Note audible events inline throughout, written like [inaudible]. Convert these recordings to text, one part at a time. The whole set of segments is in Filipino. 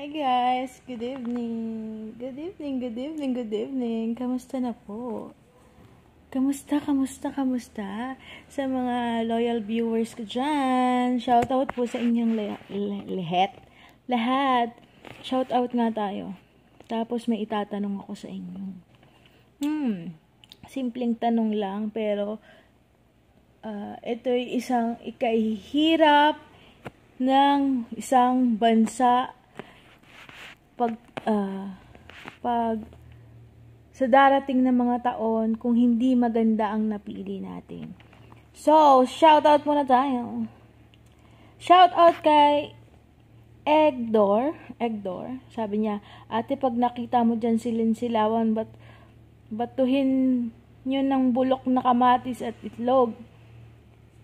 Hi guys! Good evening! Good evening, good evening, good evening! Kamusta na po? Kamusta, kamusta, kamusta? Sa mga loyal viewers ko dyan, shoutout po sa inyong lahat. Lahat! Shoutout nga tayo. Tapos may itatanong ako sa inyo. Hmm, simpleng tanong lang, pero uh, ito'y isang ikahihirap ng isang bansa pag uh, pag sa darating na mga taon kung hindi maganda ang napili natin. So, shout out muna tayo. Shout out kay Egdor, Egdor. Sabi niya, "Ate, pag nakita mo diyan si Lin Silawan, bat batuhin niyo ng bulok na kamatis at itlog."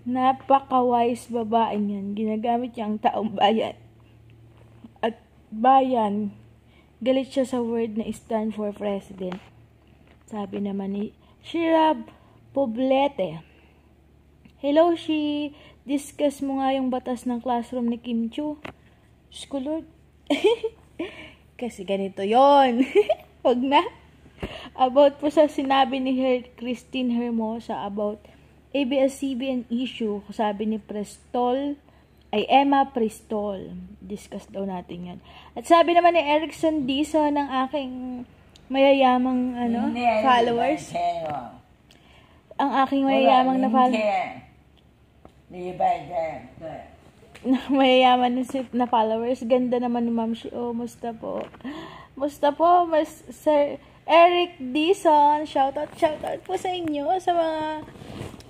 Napaka-wise babae niyan. Ginagamit niya ang taong bayan. At bayan Galit siya sa word na stand for president. Sabi naman ni Shirab Poblete. Hello, she. Discuss mo nga yung batas ng classroom ni Kim Chu. School Lord. [laughs] Kasi ganito yon. Huwag [laughs] na. About po sa sinabi ni Her Christine Hermosa about ABS-CBN issue, sabi ni Prestol ay Emma Pristol. Discuss daw natin yan. At sabi naman ni Erickson Dison ng aking mayayamang ano, followers. Ang aking mayayamang na followers. Na mayayaman na followers. Ganda naman ni Ma'am Shio. Oh, musta po. Musta po, mas Sir Eric Dison. Shoutout, shoutout po sa inyo. Sa mga,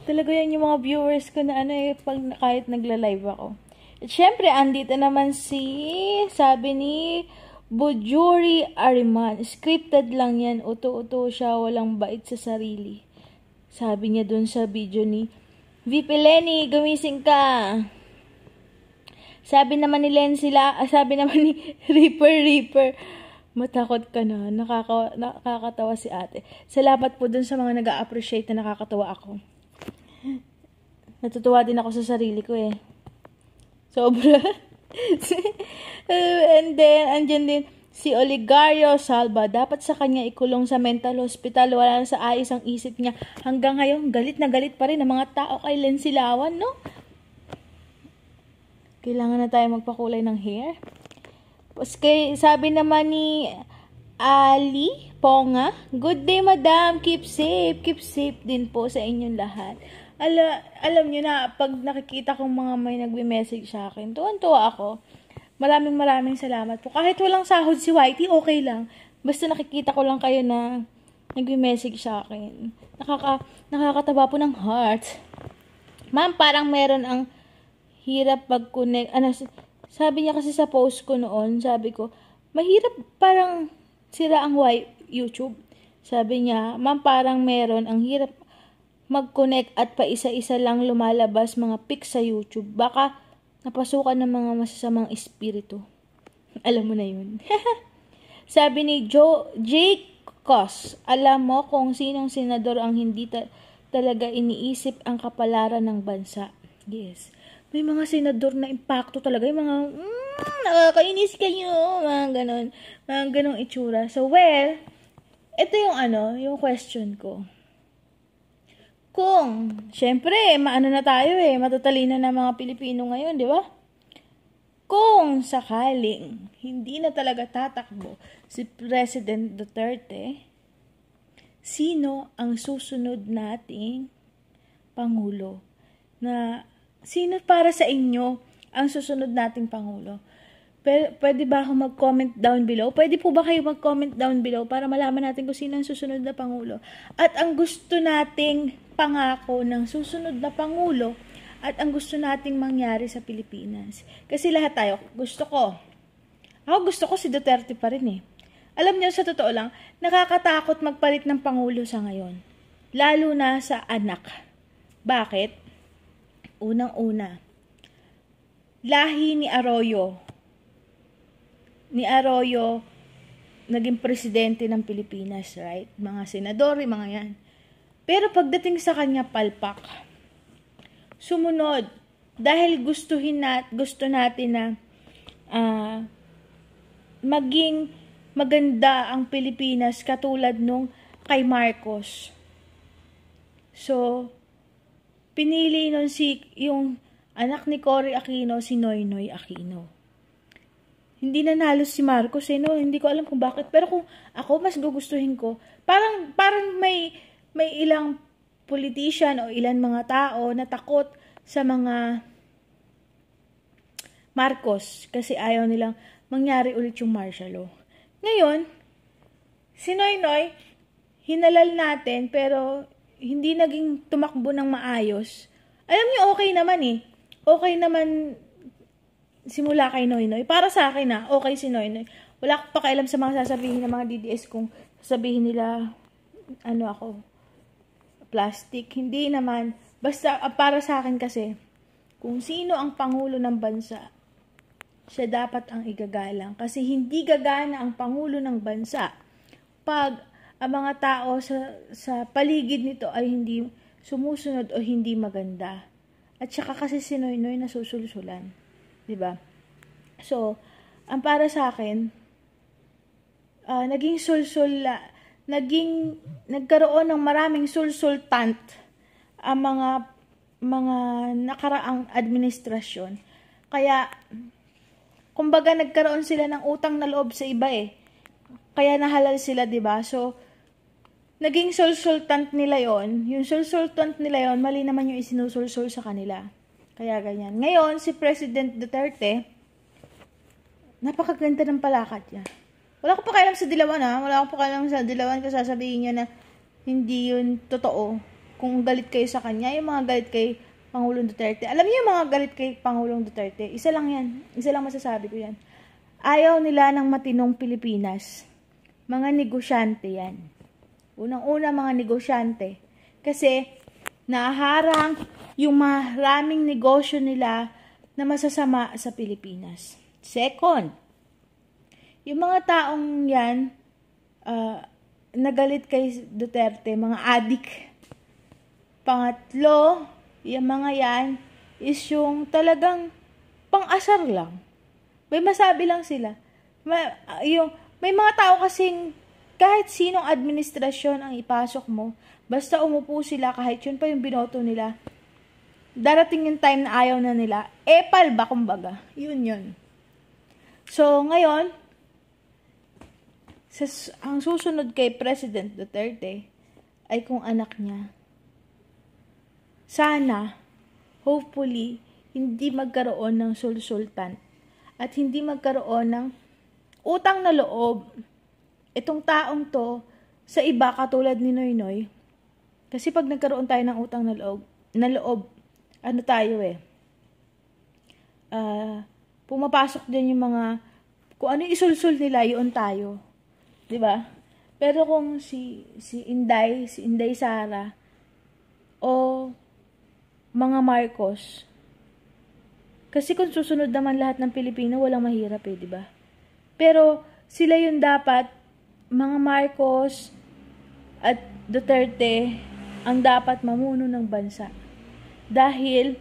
talaga yung mga viewers ko na ano eh, pag kahit nagla-live ako. Siyempre, andito naman si, sabi ni Bujuri Ariman. Scripted lang yan. Uto-uto siya, walang bait sa sarili. Sabi niya dun sa video ni VP Lenny, gumising ka. Sabi naman ni Len sila, ah, sabi naman ni [laughs] Reaper Reaper, matakot ka na, nakaka, nakakatawa si ate. Salamat po dun sa mga nag appreciate na nakakatawa ako. Natutuwa din ako sa sarili ko eh. Sobra. [laughs] and then, andyan din, si Oligario Salva, dapat sa kanya ikulong sa mental hospital. Wala na sa ayos ang isip niya. Hanggang ngayon, galit na galit pa rin ang mga tao kay Len Silawan, no? Kailangan na tayo magpakulay ng hair. Kay, sabi naman ni Ali Ponga, Good day, madam. Keep safe. Keep safe din po sa inyong lahat ala, alam nyo na, pag nakikita kong mga may nagme-message sa akin, tuwan-tuwa ako. Maraming maraming salamat po. Kahit walang sahod si Whitey, okay lang. Basta nakikita ko lang kayo na nagme-message sa akin. Nakaka, nakakataba po ng heart. Ma'am, parang meron ang hirap pag-connect. Ano, sabi niya kasi sa post ko noon, sabi ko, mahirap parang sira ang YouTube. Sabi niya, ma'am, parang meron ang hirap mag-connect at paisa-isa lang lumalabas mga pics sa YouTube. Baka napasukan ng mga masasamang espiritu. [laughs] Alam mo na yun. [laughs] Sabi ni Joe, Jake Cos, alam mo kung sinong senador ang hindi ta- talaga iniisip ang kapalaran ng bansa. Yes. May mga senador na impacto talaga. Yung mga, mm, nakakainis kayo. Mga ganon. Mga ganong itsura. So, well, ito yung ano, yung question ko kung, syempre, maano na tayo eh, matatalino na mga Pilipino ngayon, di ba? Kung sakaling hindi na talaga tatakbo si President Duterte, sino ang susunod nating Pangulo? Na sino para sa inyo ang susunod nating Pangulo? pwede ba ako mag-comment down below? Pwede po ba kayo mag-comment down below para malaman natin kung sino ang susunod na Pangulo? At ang gusto nating pangako ng susunod na Pangulo at ang gusto nating mangyari sa Pilipinas. Kasi lahat tayo, gusto ko. Ako gusto ko si Duterte pa rin eh. Alam niyo sa totoo lang, nakakatakot magpalit ng Pangulo sa ngayon. Lalo na sa anak. Bakit? Unang-una, lahi ni Arroyo ni Arroyo naging presidente ng Pilipinas, right? Mga senador, mga yan. Pero pagdating sa kanya palpak, sumunod dahil gustuhin nat gusto natin na uh, maging maganda ang Pilipinas katulad nung kay Marcos. So, pinili nun si, yung anak ni Cory Aquino, si Noynoy Aquino. Hindi nanalo si Marcos eh, no? Hindi ko alam kung bakit. Pero kung ako, mas gugustuhin ko. Parang, parang may, may ilang politician o ilan mga tao na takot sa mga Marcos kasi ayaw nilang mangyari ulit yung martial law. Ngayon, si Noy Noy, hinalal natin pero hindi naging tumakbo ng maayos. Alam niyo, okay naman eh. Okay naman simula kay Noynoy. Para sa akin na, ah, okay si Noynoy. Wala akong pakialam sa mga sasabihin ng mga DDS kung sabihin nila, ano ako, plastic. Hindi naman. Basta, ah, para sa akin kasi, kung sino ang Pangulo ng bansa, siya dapat ang igagalang. Kasi hindi gagana ang Pangulo ng bansa pag ang mga tao sa, sa paligid nito ay hindi sumusunod o hindi maganda. At saka kasi si Noynoy nasusulsulan. 'di ba? So, ang para sa akin uh, naging sulsul uh, naging nagkaroon ng maraming sulsultant ang mga mga nakaraang administrasyon. Kaya kumbaga nagkaroon sila ng utang na loob sa iba eh. Kaya nahalal sila, 'di ba? So naging sulsultant nila 'yon. Yung sulsultant nila 'yon, mali naman yung isinusulsul sa kanila. Kaya ganyan. Ngayon, si President Duterte, napakaganda ng palakad niya. Wala ko pa kailang sa dilawan ha. Wala ko pa kailang sa dilawan kasi sasabihin niya na hindi yun totoo. Kung galit kayo sa kanya, yung mga galit kay Pangulong Duterte. Alam niyo yung mga galit kay Pangulong Duterte? Isa lang yan. Isa lang masasabi ko yan. Ayaw nila ng matinong Pilipinas. Mga negosyante yan. Unang-una mga negosyante. Kasi naharang yung maraming negosyo nila na masasama sa Pilipinas. Second, yung mga taong yan, uh, nagalit kay Duterte, mga adik. Pangatlo, yung mga yan, is yung talagang pang-asar lang. May masabi lang sila. May, uh, ah, yung, may mga tao kasing kahit sinong administrasyon ang ipasok mo, basta umupo sila kahit yun pa yung binoto nila, darating yung time na ayaw na nila, epal eh, ba kumbaga? Yun yun. So, ngayon, sa, ang susunod kay President Duterte ay kung anak niya. Sana, hopefully, hindi magkaroon ng sul-sultan at hindi magkaroon ng utang na loob itong taong to sa iba katulad ni Noynoy. Kasi pag nagkaroon tayo ng utang na loob, na loob ano tayo eh, uh, pumapasok din yung mga, kung ano yung isulsul nila, yun tayo. ba diba? Pero kung si, si Inday, si Inday Sara, o mga Marcos, kasi kung susunod naman lahat ng Pilipino, walang mahirap eh, di ba? Pero sila yung dapat, mga Marcos at Duterte, ang dapat mamuno ng bansa. Dahil,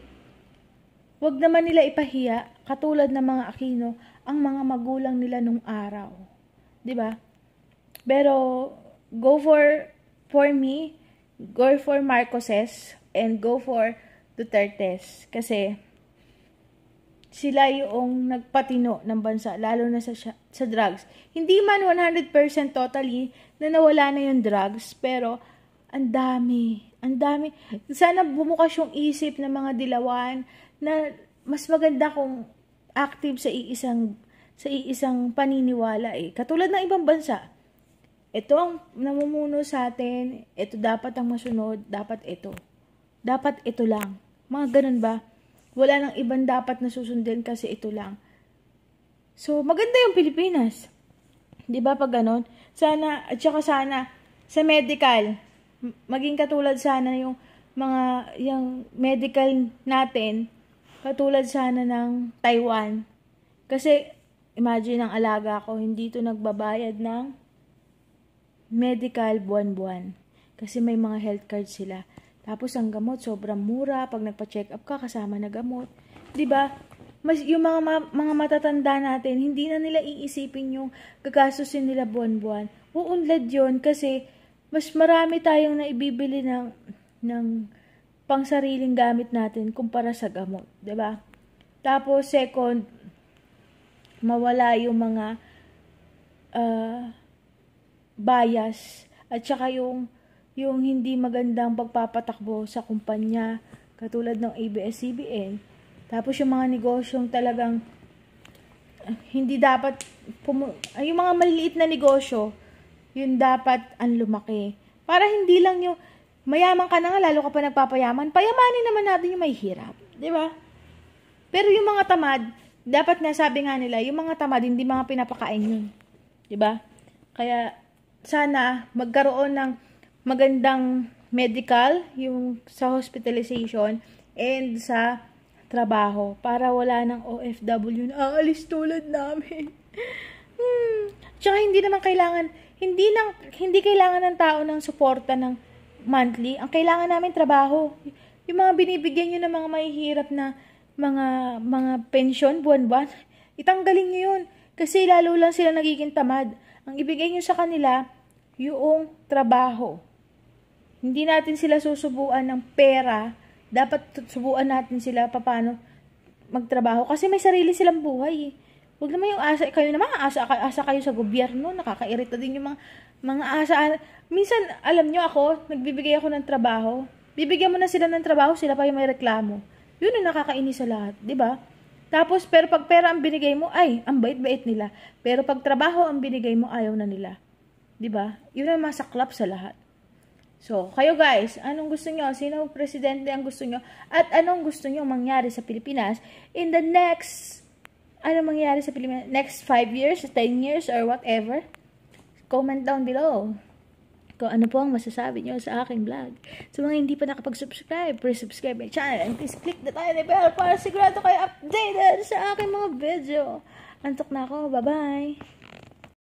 wag naman nila ipahiya, katulad ng mga Aquino, ang mga magulang nila nung araw. 'Di ba? Pero, go for, for me, go for Marcoses, and go for Dutertes. Kasi, sila yung nagpatino ng bansa, lalo na sa, sa drugs. Hindi man 100% totally na nawala na yung drugs, pero ang dami, ang dami. Sana bumukas yung isip ng mga dilawan na mas maganda kung active sa iisang sa iisang paniniwala eh. Katulad ng ibang bansa. Ito ang namumuno sa atin, ito dapat ang masunod, dapat ito. Dapat ito lang. Mga ganun ba? Wala nang ibang dapat na susundin kasi ito lang. So, maganda yung Pilipinas. 'Di ba pag ganun? Sana at saka sana sa medical, maging katulad sana yung mga yung medical natin katulad sana ng Taiwan. Kasi imagine ang alaga ko hindi to nagbabayad ng medical buwan-buwan. Kasi may mga health card sila. Tapos ang gamot sobrang mura pag nagpa-check up ka kasama na gamot. 'Di ba? Mas yung mga ma- mga matatanda natin, hindi na nila iisipin yung gagastusin nila buwan-buwan. Uunlad 'yon kasi mas marami tayong naibibili ng, ng pangsariling gamit natin kumpara sa gamot, 'di ba? Tapos, second, mawala yung mga uh, bias at saka yung, yung hindi magandang pagpapatakbo sa kumpanya katulad ng ABS-CBN. Tapos, yung mga negosyong talagang uh, hindi dapat, yung mga maliliit na negosyo, yun dapat ang lumaki. Para hindi lang yung, mayaman ka na nga, lalo ka pa nagpapayaman, payamanin naman natin yung may hirap. Di ba? Pero yung mga tamad, dapat nga sabi nga nila, yung mga tamad, hindi mga pinapakain yun. Di ba? Kaya, sana magkaroon ng magandang medical, yung sa hospitalization, and sa trabaho para wala ng OFW na aalis tulad namin. [laughs] Hmm. Tsaka hindi naman kailangan hindi lang hindi kailangan ng tao ng suporta ng monthly. Ang kailangan namin trabaho. Yung mga binibigyan niyo ng mga mahihirap na mga mga pensyon buwan-buwan, itanggalin niyo 'yun kasi lalo lang sila nagiging tamad. Ang ibigay niyo sa kanila yung trabaho. Hindi natin sila susubuan ng pera. Dapat subuan natin sila paano magtrabaho kasi may sarili silang buhay. Eh. Huwag naman yung asa kayo naman, asa, asa kayo sa gobyerno, nakakairita din yung mga, mga asa. Minsan, alam nyo ako, nagbibigay ako ng trabaho. Bibigyan mo na sila ng trabaho, sila pa yung may reklamo. Yun yung nakakainis sa lahat, di ba? Tapos, pero pag pera ang binigay mo, ay, ang bait-bait nila. Pero pag trabaho ang binigay mo, ayaw na nila. Di ba? Yun ang masaklap sa lahat. So, kayo guys, anong gusto nyo? Sino presidente ang gusto nyo? At anong gusto nyo mangyari sa Pilipinas in the next ano mangyayari sa Pilipinas? Next 5 years, 10 years, or whatever? Comment down below kung ano po ang masasabi nyo sa aking vlog. Sa so, mga hindi pa nakapag-subscribe, please subscribe my channel and please click the tiny bell para sigurado kayo updated sa aking mga video. Antok na ako. Bye-bye!